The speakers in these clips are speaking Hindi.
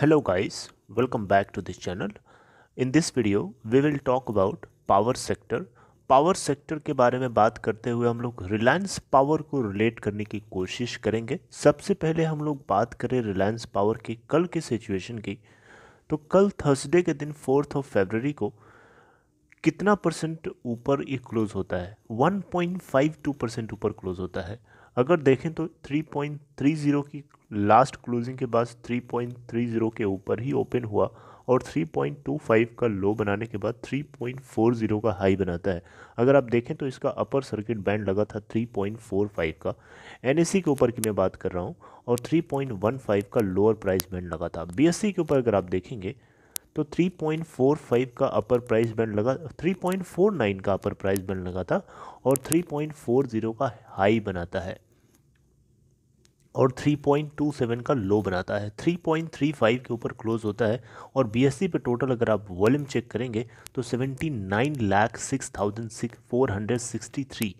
hello guys welcome back to this channel in this video we will talk about power sector power sector के बारे में बात करते हुए हम लोग रिलायंस पावर को रिलेट करने की कोशिश करेंगे सबसे पहले हम लोग बात करें रिलायंस पावर की कल के सिचुएशन की तो कल थर्सडे के दिन फोर्थ ऑफ फेबररी को कितना परसेंट ऊपर ये क्लोज़ होता है 1.52 परसेंट ऊपर क्लोज़ होता है अगर देखें तो 3.30 की लास्ट क्लोजिंग के बाद 3.30 के ऊपर ही ओपन हुआ और 3.25 का लो बनाने के बाद 3.40 का हाई बनाता है अगर आप देखें तो इसका अपर सर्किट बैंड लगा था 3.45 का एन के ऊपर की मैं बात कर रहा हूँ और 3.15 का लोअर प्राइस बैंड लगा था बी के ऊपर अगर आप देखेंगे तो 3.45 का अपर प्राइस बैंड लगा 3.49 का अपर प्राइस बैंड लगा था और 3.40 का हाई बनाता है और 3.27 का लो बनाता है 3.35 के ऊपर क्लोज होता है और बीएससी पे टोटल अगर आप वॉल्यूम चेक करेंगे तो seventy nine lakh six thousand six four hundred sixty three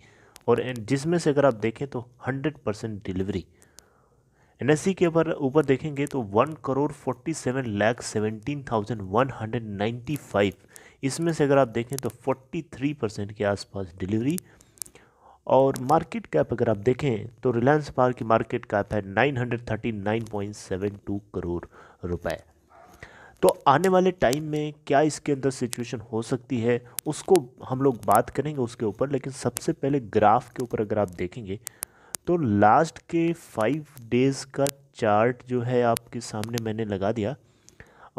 और जिसमें से अगर आप देखें तो हंड्रेड परसेंट डिलीवरी एन के ऊपर ऊपर देखेंगे तो one crore forty seven lakh seventeen thousand one hundred ninety five इसमें से अगर आप देखें तो फोर्टी थ्री परसेंट के आसपास डिलीवरी और मार्केट कैप अगर आप देखें तो रिलायंस पावर की मार्केट कैप है 939.72 करोड़ रुपए तो आने वाले टाइम में क्या इसके अंदर सिचुएशन हो सकती है उसको हम लोग बात करेंगे उसके ऊपर लेकिन सबसे पहले ग्राफ के ऊपर अगर आप देखेंगे तो लास्ट के फाइव डेज़ का चार्ट जो है आपके सामने मैंने लगा दिया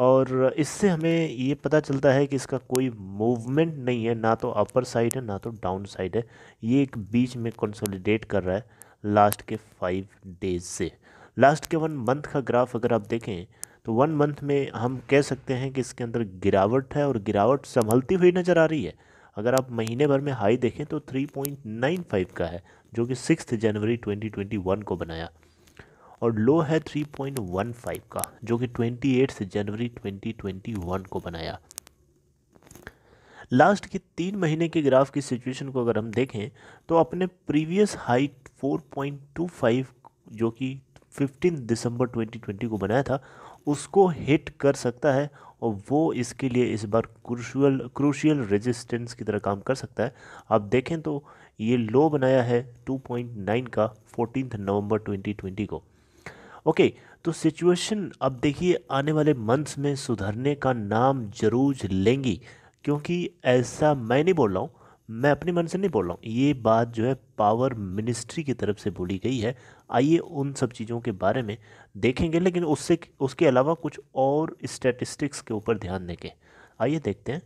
और इससे हमें ये पता चलता है कि इसका कोई मूवमेंट नहीं है ना तो अपर साइड है ना तो डाउन साइड है ये एक बीच में कंसोलिडेट कर रहा है लास्ट के फाइव डेज से लास्ट के वन मंथ का ग्राफ अगर आप देखें तो वन मंथ में हम कह सकते हैं कि इसके अंदर गिरावट है और गिरावट संभलती हुई नज़र आ रही है अगर आप महीने भर में हाई देखें तो 3.95 का है जो कि सिक्स जनवरी 2021 को बनाया और लो है 3.15 का जो कि 28 जनवरी 2021 को बनाया लास्ट के तीन महीने के ग्राफ की सिचुएशन को अगर हम देखें तो अपने प्रीवियस हाइट 4.25 जो कि 15 दिसंबर 2020 को बनाया था उसको हिट कर सकता है और वो इसके लिए इस बार क्रूशल क्रूशियल रेजिस्टेंस की तरह काम कर सकता है आप देखें तो ये लो बनाया है 2.9 का 14 नवंबर 2020 को ओके तो सिचुएशन अब देखिए आने वाले मंथ्स में सुधरने का नाम जरूर लेंगी क्योंकि ऐसा मैं नहीं बोल रहा हूँ मैं अपने मन से नहीं बोल रहा हूँ ये बात जो है पावर मिनिस्ट्री की तरफ से बोली गई है आइए उन सब चीज़ों के बारे में देखेंगे लेकिन उससे उसके अलावा कुछ और स्टैटिस्टिक्स के ऊपर ध्यान देंगे आइए देखते हैं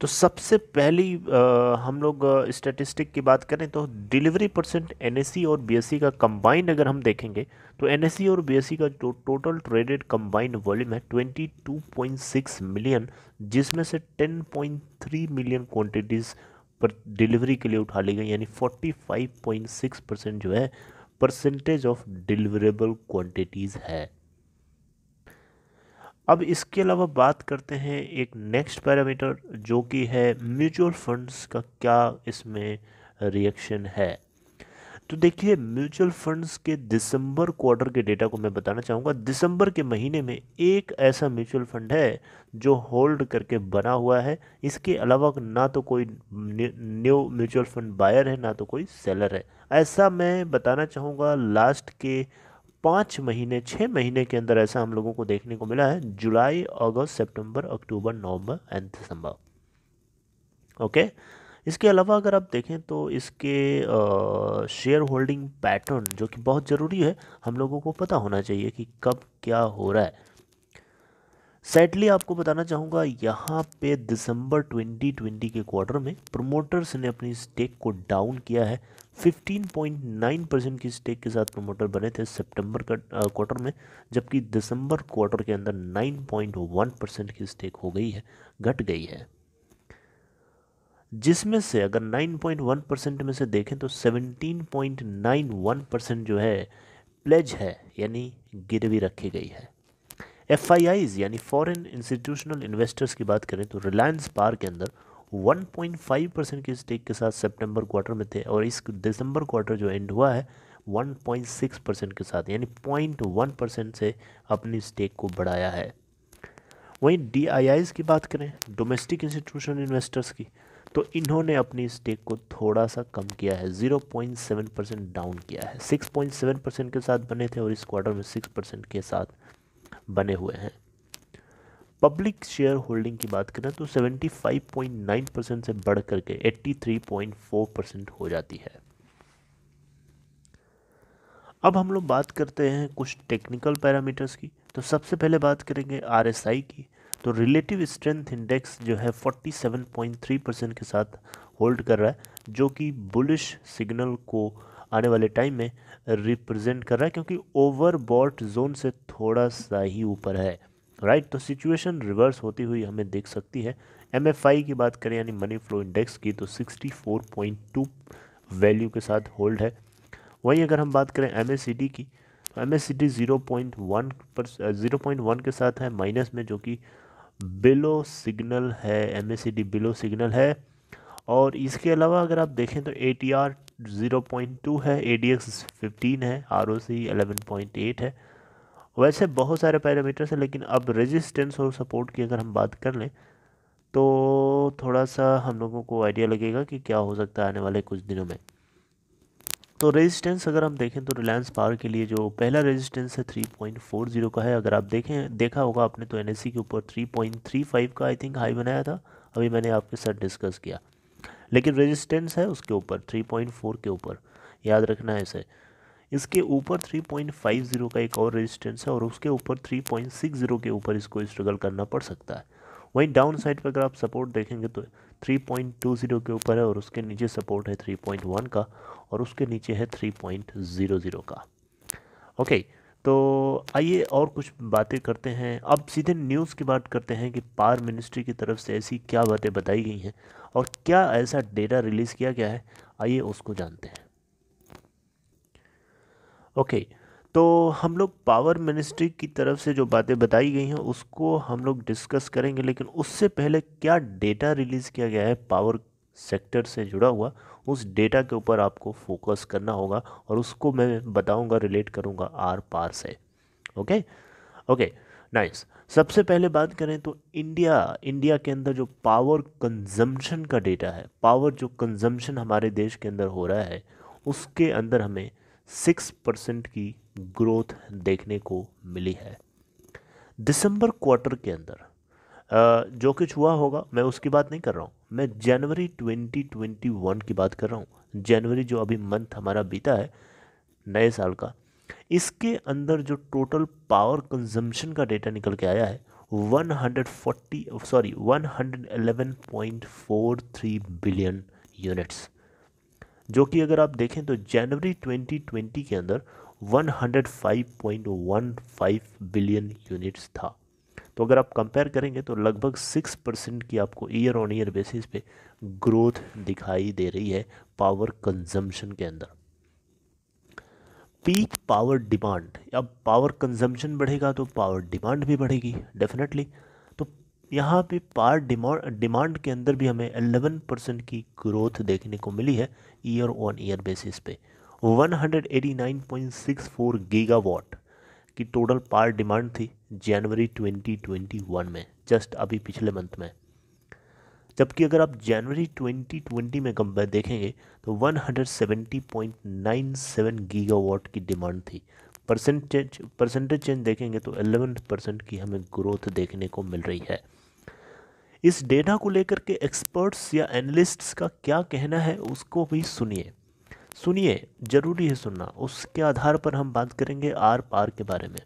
तो सबसे पहली आ, हम लोग स्टेटिस्टिक की बात करें तो डिलीवरी परसेंट एन और बी का कंबाइंड अगर हम देखेंगे तो एन और बी का जो टोटल ट्रेडेड कंबाइंड वॉल्यूम है 22.6 मिलियन जिसमें से 10.3 मिलियन क्वांटिटीज़ पर डिलीवरी के लिए उठा ली गई यानी 45.6 परसेंट जो है परसेंटेज ऑफ डिलीवरेबल क्वांटिटीज़ है अब इसके अलावा बात करते हैं एक नेक्स्ट पैरामीटर जो कि है म्यूचुअल फंड्स का क्या इसमें रिएक्शन है तो देखिए म्यूचुअल फंड्स के दिसंबर क्वार्टर के डेटा को मैं बताना चाहूँगा दिसंबर के महीने में एक ऐसा म्यूचुअल फंड है जो होल्ड करके बना हुआ है इसके अलावा ना तो कोई न्यू म्यूचुअल फंड बायर है ना तो कोई सेलर है ऐसा मैं बताना चाहूँगा लास्ट के पाँच महीने छः महीने के अंदर ऐसा हम लोगों को देखने को मिला है जुलाई अगस्त सितंबर अक्टूबर नवंबर एंड दिसंबर ओके इसके अलावा अगर आप देखें तो इसके शेयर होल्डिंग पैटर्न जो कि बहुत ज़रूरी है हम लोगों को पता होना चाहिए कि कब क्या हो रहा है सैडली आपको बताना चाहूँगा यहाँ पे दिसंबर 2020 के क्वार्टर में प्रमोटर्स ने अपनी स्टेक को डाउन किया है 15.9 परसेंट की स्टेक के साथ प्रमोटर बने थे सितंबर का क्वार्टर में जबकि दिसंबर क्वार्टर के अंदर 9.1 परसेंट की स्टेक हो गई है घट गई है जिसमें से अगर 9.1 परसेंट में से देखें तो 17.91 परसेंट जो है प्लेज है यानी गिरवी रखी गई है एफ यानी फॉरेन इंस्टीट्यूशनल इन्वेस्टर्स की बात करें तो रिलायंस पार के अंदर 1.5 परसेंट के स्टेक के साथ सितंबर क्वार्टर में थे और इस दिसंबर क्वार्टर जो एंड हुआ है 1.6 परसेंट के साथ यानी 0.1 परसेंट से अपनी स्टेक को बढ़ाया है वहीं डी की बात करें डोमेस्टिक इंस्टीट्यूशनल इन्वेस्टर्स की तो इन्होंने अपनी स्टेक को थोड़ा सा कम किया है 0.7 परसेंट डाउन किया है 6.7 परसेंट के साथ बने थे और इस क्वार्टर में 6 परसेंट के साथ बने हुए हैं पब्लिक शेयर होल्डिंग की बात करें तो 75.9 परसेंट से बढ़ करके 83.4 परसेंट हो जाती है अब हम लोग बात करते हैं कुछ टेक्निकल पैरामीटर्स की तो सबसे पहले बात करेंगे आरएसआई की तो रिलेटिव स्ट्रेंथ इंडेक्स जो है 47.3 परसेंट के साथ होल्ड कर रहा है जो कि बुलिश सिग्नल को आने वाले टाइम में रिप्रेजेंट कर रहा है क्योंकि ओवरबॉट जोन से थोड़ा सा ही ऊपर है राइट तो सिचुएशन रिवर्स होती हुई हमें देख सकती है एम की बात करें यानी मनी फ्लो इंडेक्स की तो 64.2 वैल्यू के साथ होल्ड है वहीं अगर हम बात करें एम की तो M S zero point one पर ज़ीरो पॉइंट वन के साथ है माइनस में जो कि बिलो सिग्नल है एम बिलो सिग्नल है और इसके अलावा अगर आप देखें तो A T R zero point two है ए डी एक्स फिफ्टीन है R O C eleven point eight है वैसे बहुत सारे पैरामीटर्स हैं लेकिन अब रेजिस्टेंस और सपोर्ट की अगर हम बात कर लें तो थोड़ा सा हम लोगों को आइडिया लगेगा कि क्या हो सकता है आने वाले कुछ दिनों में तो रेजिस्टेंस अगर हम देखें तो रिलायंस पावर के लिए जो पहला रेजिस्टेंस है थ्री पॉइंट फोर जीरो का है अगर आप देखें देखा होगा आपने तो एनएससी के ऊपर थ्री थ्री पॉइंट फाइव का आई थिंक हाई बनाया था अभी मैंने आपके साथ डिस्कस किया लेकिन रेजिस्टेंस है उसके ऊपर 3.4 के ऊपर याद रखना है इसे इसके ऊपर 3.50 का एक और रेजिस्टेंस है और उसके ऊपर 3.60 के ऊपर इसको स्ट्रगल करना पड़ सकता है वहीं डाउन साइड पर अगर आप सपोर्ट देखेंगे तो 3.20 के ऊपर है और उसके नीचे सपोर्ट है 3.1 का और उसके नीचे है 3.00 का ओके तो आइए और कुछ बातें करते हैं अब सीधे न्यूज़ की बात करते हैं कि पार मिनिस्ट्री की तरफ से ऐसी क्या बातें बताई गई हैं और क्या ऐसा डेटा रिलीज़ किया गया है आइए उसको जानते हैं ओके तो हम लोग पावर मिनिस्ट्री की तरफ से जो बातें बताई गई हैं उसको हम लोग डिस्कस करेंगे लेकिन उससे पहले क्या डेटा रिलीज़ किया गया है पावर सेक्टर से जुड़ा हुआ उस डेटा के ऊपर आपको फोकस करना होगा और उसको मैं बताऊंगा रिलेट करूंगा आर पार से ओके ओके नाइस सबसे पहले बात करें तो इंडिया इंडिया के अंदर जो पावर कंजम्पशन का डेटा है पावर जो कंजम्पशन हमारे देश के अंदर हो रहा है उसके अंदर हमें सिक्स परसेंट की ग्रोथ देखने को मिली है दिसंबर क्वार्टर के अंदर जो कुछ हुआ होगा मैं उसकी बात नहीं कर रहा हूँ मैं जनवरी 2021 की बात कर रहा हूँ जनवरी जो अभी मंथ हमारा बीता है नए साल का इसके अंदर जो टोटल पावर कंजम्पशन का डेटा निकल के आया है 140 सॉरी 111.43 बिलियन यूनिट्स जो कि अगर आप देखें तो जनवरी 2020 के अंदर 105.15 बिलियन यूनिट्स था तो अगर आप कंपेयर करेंगे तो लगभग सिक्स परसेंट की आपको ईयर ऑन ईयर बेसिस पे ग्रोथ दिखाई दे रही है पावर कंजम्पशन के अंदर पीक पावर डिमांड अब पावर कंजम्पशन बढ़ेगा तो पावर डिमांड भी बढ़ेगी डेफिनेटली तो यहाँ पे पावर डिमांड डिमांड के अंदर भी हमें एलेवन परसेंट की ग्रोथ देखने को मिली है ईयर ऑन ईयर बेसिस पे 189.64 गीगावाट की टोटल पावर डिमांड थी जनवरी 2021 में जस्ट अभी पिछले मंथ में जबकि अगर आप जनवरी 2020 में कंपेयर देखेंगे तो 170.97 गीगावाट की डिमांड थी परसेंटेज परसेंटेज चेंज देखेंगे तो 11 परसेंट की हमें ग्रोथ देखने को मिल रही है इस डेटा को लेकर के एक्सपर्ट्स या एनालिस्ट्स का क्या कहना है उसको भी सुनिए सुनिए ज़रूरी है सुनना उसके आधार पर हम बात करेंगे आर पार के बारे में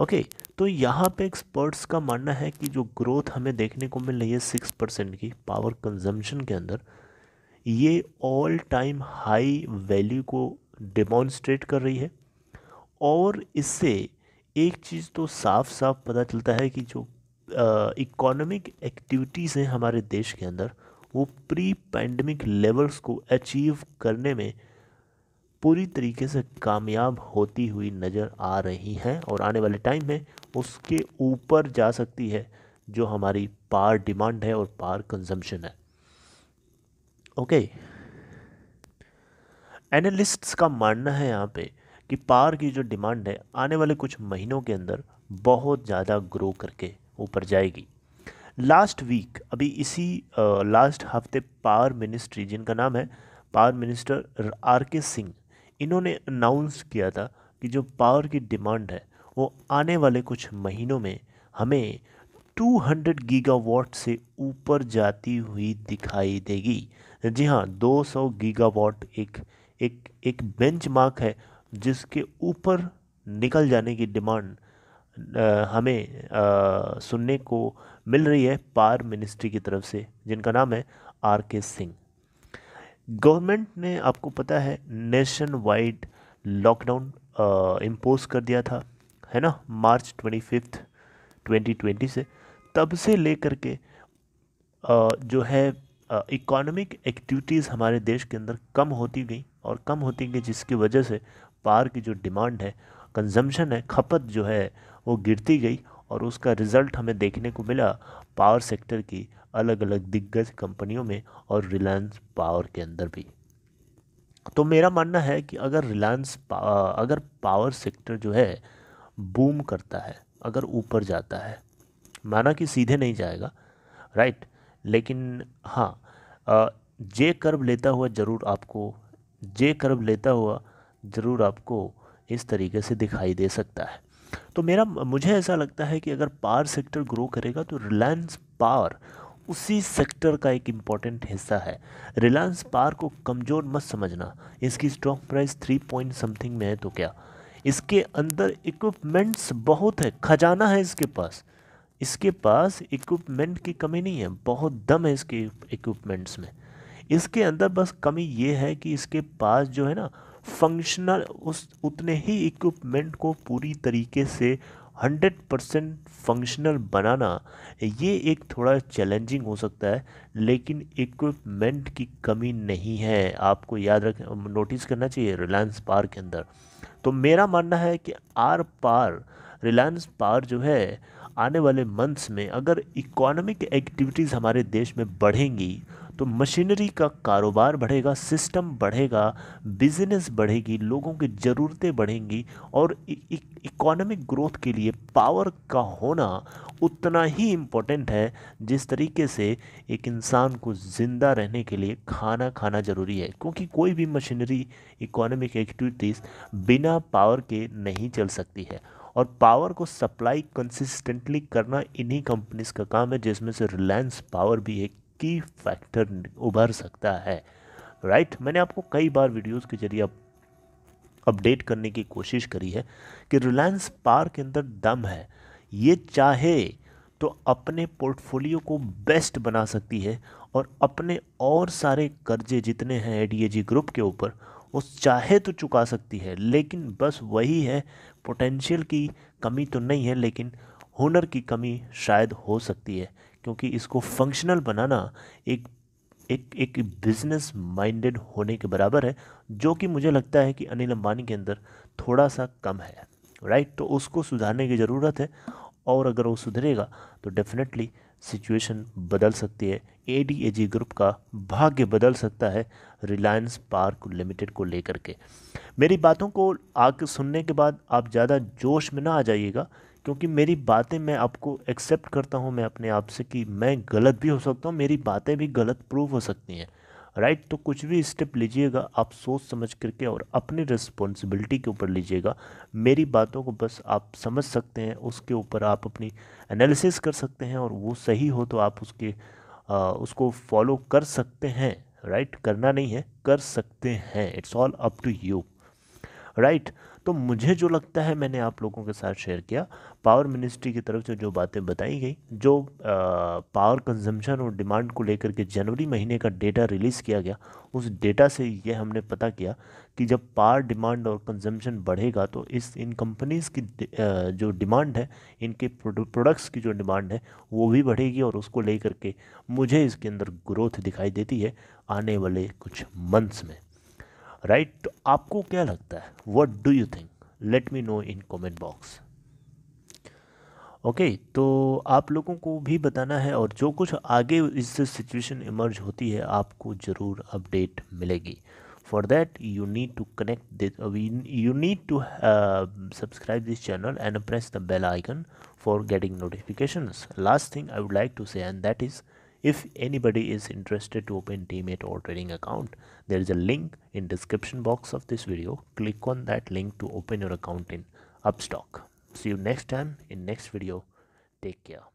ओके तो यहाँ पे एक्सपर्ट्स का मानना है कि जो ग्रोथ हमें देखने को मिल रही है सिक्स परसेंट की पावर कंजम्पशन के अंदर ये ऑल टाइम हाई वैल्यू को डिमॉन्स्ट्रेट कर रही है और इससे एक चीज़ तो साफ साफ पता चलता है कि जो इकोनॉमिक एक्टिविटीज़ हैं हमारे देश के अंदर वो प्री पैंडमिक लेवल्स को अचीव करने में पूरी तरीके से कामयाब होती हुई नज़र आ रही हैं और आने वाले टाइम में उसके ऊपर जा सकती है जो हमारी पार डिमांड है और पार कंजम्पशन है ओके एनालिस्ट्स का मानना है यहाँ पे कि पार की जो डिमांड है आने वाले कुछ महीनों के अंदर बहुत ज़्यादा ग्रो करके ऊपर जाएगी लास्ट वीक अभी इसी लास्ट हफ्ते पावर मिनिस्ट्री जिनका नाम है पावर मिनिस्टर आर के सिंह इन्होंने अनाउंस किया था कि जो पावर की डिमांड है वो आने वाले कुछ महीनों में हमें 200 गीगावाट से ऊपर जाती हुई दिखाई देगी जी हाँ 200 गीगावाट एक एक एक बेंचमार्क है जिसके ऊपर निकल जाने की डिमांड हमें आ, सुनने को मिल रही है पार मिनिस्ट्री की तरफ से जिनका नाम है आर के सिंह गवर्नमेंट ने आपको पता है नेशन वाइड लॉकडाउन इम्पोज कर दिया था है ना March twenty fifth twenty twenty से तब से लेकर के आ, uh, जो है इकोनॉमिक uh, एक्टिविटीज़ हमारे देश के अंदर कम होती गई और कम होती गई जिसकी वजह से पार की जो डिमांड है कंजम्पशन है खपत जो है वो गिरती गई और उसका रिज़ल्ट हमें देखने को मिला पावर सेक्टर की अलग अलग दिग्गज कंपनियों में और रिलायंस पावर के अंदर भी तो मेरा मानना है कि अगर रिलायंस अगर पावर सेक्टर जो है बूम करता है अगर ऊपर जाता है माना कि सीधे नहीं जाएगा राइट लेकिन हाँ जे कर्ब लेता हुआ ज़रूर आपको जे कर्ब लेता हुआ ज़रूर आपको इस तरीके से दिखाई दे सकता है तो मेरा मुझे ऐसा लगता है कि अगर पावर सेक्टर ग्रो करेगा तो रिलायंस पावर उसी सेक्टर का एक इम्पॉर्टेंट हिस्सा है रिलायंस पावर को कमज़ोर मत समझना इसकी stock price three point something में है तो क्या इसके अंदर इक्विपमेंट्स बहुत है खजाना है इसके पास इसके पास इक्विपमेंट की कमी नहीं है बहुत दम है इसके इक्विपमेंट्स में इसके अंदर बस कमी ये है कि इसके पास जो है ना फंक्शनल उस उतने ही इक्विपमेंट को पूरी तरीके से 100 परसेंट फंक्शनल बनाना ये एक थोड़ा चैलेंजिंग हो सकता है लेकिन इक्विपमेंट की कमी नहीं है आपको याद रख नोटिस करना चाहिए रिलायंस पार के अंदर तो मेरा मानना है कि आर पार रिलायंस पार जो है आने वाले मंथ्स में अगर इकोनॉमिक एक्टिविटीज़ हमारे देश में बढ़ेंगी तो मशीनरी का कारोबार बढ़ेगा सिस्टम बढ़ेगा बिजनेस बढ़ेगी लोगों की ज़रूरतें बढ़ेंगी और इकोनॉमिक ग्रोथ के लिए पावर का होना उतना ही इम्पोर्टेंट है जिस तरीके से एक इंसान को ज़िंदा रहने के लिए खाना खाना ज़रूरी है क्योंकि कोई भी मशीनरी इकोनॉमिक एक्टिविटीज़ बिना पावर के नहीं चल सकती है और पावर को सप्लाई कंसिस्टेंटली करना इन्हीं कंपनीज का काम है जिसमें से रिलायंस पावर भी एक की फैक्टर उभर सकता है राइट right? मैंने आपको कई बार वीडियोस के जरिए अपडेट करने की कोशिश करी है कि रिलायंस पार के अंदर दम है ये चाहे तो अपने पोर्टफोलियो को बेस्ट बना सकती है और अपने और सारे कर्जे जितने हैं एडीएजी ग्रुप के ऊपर वो चाहे तो चुका सकती है लेकिन बस वही है पोटेंशियल की कमी तो नहीं है लेकिन हुनर की कमी शायद हो सकती है क्योंकि इसको फंक्शनल बनाना एक एक एक बिज़नेस माइंडेड होने के बराबर है जो कि मुझे लगता है कि अनिल अंबानी के अंदर थोड़ा सा कम है राइट तो उसको सुधारने की ज़रूरत है और अगर वो सुधरेगा तो डेफिनेटली सिचुएशन बदल सकती है A D A ji group का भाग्य बदल सकता है रिलायंस पार्क लिमिटेड को लेकर के मेरी बातों को आके सुनने के बाद आप ज़्यादा जोश में ना आ जाइएगा क्योंकि मेरी बातें मैं आपको एक्सेप्ट करता हूँ मैं अपने आप से कि मैं गलत भी हो सकता हूँ मेरी बातें भी गलत प्रूव हो सकती हैं राइट right? तो कुछ भी स्टेप लीजिएगा आप सोच समझ करके और अपनी रिस्पॉन्सिबिलिटी के ऊपर लीजिएगा मेरी बातों को बस आप समझ सकते हैं उसके ऊपर आप अपनी एनालिसिस कर सकते हैं और वो सही हो तो आप उसके आ, उसको फॉलो कर सकते हैं राइट right? करना नहीं है कर सकते हैं it's all up to you right तो मुझे जो लगता है मैंने आप लोगों के साथ शेयर किया पावर मिनिस्ट्री की तरफ से जो बातें बताई गई जो आ, पावर कंजम्पशन और डिमांड को लेकर के जनवरी महीने का डेटा रिलीज़ किया गया उस डेटा से ये हमने पता किया कि जब पावर डिमांड और कंजम्पशन बढ़ेगा तो इस इन कंपनीज़ की जो डिमांड है इनके प्रोडक्ट्स की जो डिमांड है वो भी बढ़ेगी और उसको लेकर के मुझे इसके अंदर ग्रोथ दिखाई देती है आने वाले कुछ मंथ्स में राइट तो आपको क्या लगता है what do you think let me know in comment box okay तो आप लोगों को भी बताना है और जो कुछ आगे इस सिचुएशन इमर्ज होती है आपको ज़रूर अपडेट मिलेगी for that you need to connect you need to subscribe this channel and press the bell icon for getting notifications last thing I would like to say and that is if anybody is interested to open teammate or trading account there is a link in description box of this video click on that link to open your account in upstock see you next time in next video take care